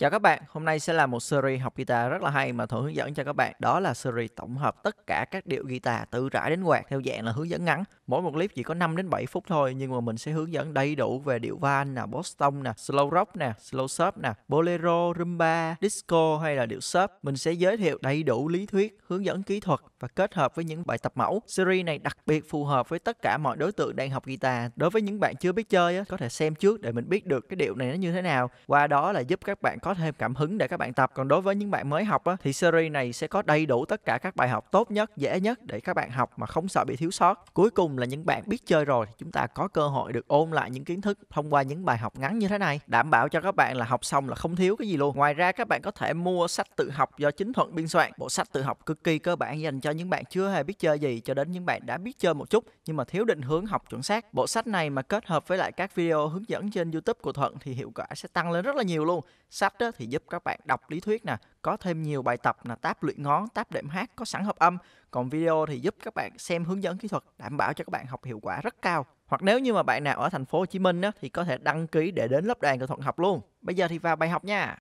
Chào các bạn, hôm nay sẽ là một series học guitar rất là hay mà Thuận hướng dẫn cho các bạn. Đó là series tổng hợp tất cả các điệu guitar từ rải đến quạt theo dạng là hướng dẫn ngắn. Mỗi một clip chỉ có 5 đến 7 phút thôi nhưng mà mình sẽ hướng dẫn đầy đủ về điệu van nè, boston nè, slow rock nè, slow surf nè, bolero, rumba, disco hay là điệu surf Mình sẽ giới thiệu đầy đủ lý thuyết, hướng dẫn kỹ thuật và kết hợp với những bài tập mẫu. Series này đặc biệt phù hợp với tất cả mọi đối tượng đang học guitar. Đối với những bạn chưa biết chơi có thể xem trước để mình biết được cái điệu này nó như thế nào. Qua đó là giúp các bạn có có thêm cảm hứng để các bạn tập còn đối với những bạn mới học á, thì series này sẽ có đầy đủ tất cả các bài học tốt nhất dễ nhất để các bạn học mà không sợ bị thiếu sót cuối cùng là những bạn biết chơi rồi chúng ta có cơ hội được ôn lại những kiến thức thông qua những bài học ngắn như thế này đảm bảo cho các bạn là học xong là không thiếu cái gì luôn ngoài ra các bạn có thể mua sách tự học do chính thuận biên soạn bộ sách tự học cực kỳ cơ bản dành cho những bạn chưa hề biết chơi gì cho đến những bạn đã biết chơi một chút nhưng mà thiếu định hướng học chuẩn xác bộ sách này mà kết hợp với lại các video hướng dẫn trên youtube của thuận thì hiệu quả sẽ tăng lên rất là nhiều luôn sách á, thì giúp các bạn đọc lý thuyết nè, có thêm nhiều bài tập là táp luyện ngón, táp đệm hát có sẵn hợp âm. Còn video thì giúp các bạn xem hướng dẫn kỹ thuật đảm bảo cho các bạn học hiệu quả rất cao. Hoặc nếu như mà bạn nào ở thành phố Hồ Chí Minh á, thì có thể đăng ký để đến lớp đoàn kỹ thuận học luôn. Bây giờ thì vào bài học nha.